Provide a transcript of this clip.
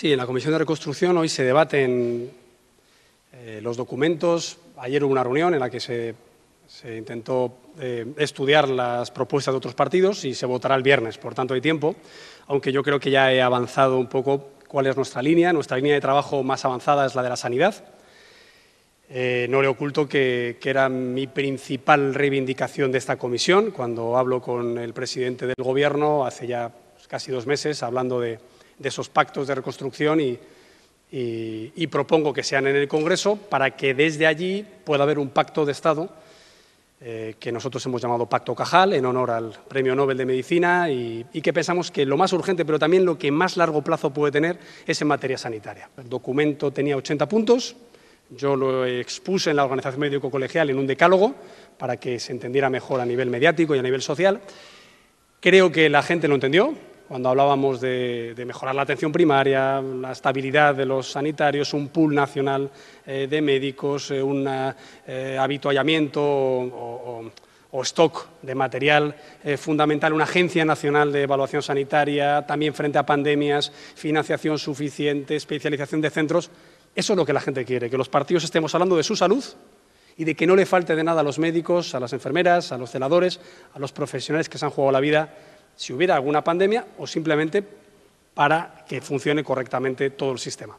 Sí, en la Comisión de Reconstrucción hoy se debaten eh, los documentos. Ayer hubo una reunión en la que se, intentó eh, estudiar las propuestas de otros partidos y se votará el viernes, por tanto hay tiempo, aunque yo creo que ya he avanzado un poco cuál es nuestra línea. Nuestra línea de trabajo más avanzada es la de la sanidad. Eh, no le oculto que, que, era mi principal reivindicación de esta comisión cuando hablo con el presidente del Gobierno hace ya casi dos meses hablando de, de esos pactos de reconstrucción y, propongo que sean en el Congreso para que desde allí pueda haber un pacto de Estado eh, que nosotros hemos llamado Pacto Cajal en honor al Premio Nobel de Medicina y, y, que pensamos que lo más urgente, pero también lo que más largo plazo puede tener es en materia sanitaria. El documento tenía 80 puntos, yo lo expuse en la Organización Médico-Colegial en un decálogo para que se entendiera mejor a nivel mediático y a nivel social. Creo que la gente lo entendió, cuando hablábamos de, mejorar la atención primaria, la estabilidad de los sanitarios, un pool nacional eh, de médicos, eh, un eh, habituallamiento o, stock de material fundamental, una agencia nacional de evaluación sanitaria, también frente a pandemias, financiación suficiente, especialización de centros. Eso es lo que la gente quiere, que los partidos estemos hablando de su salud y de que no le falte de nada a los médicos, a las enfermeras, a los celadores, a los profesionales que se han jugado la vida si hubiera alguna pandemia o simplemente para que funcione correctamente todo el sistema.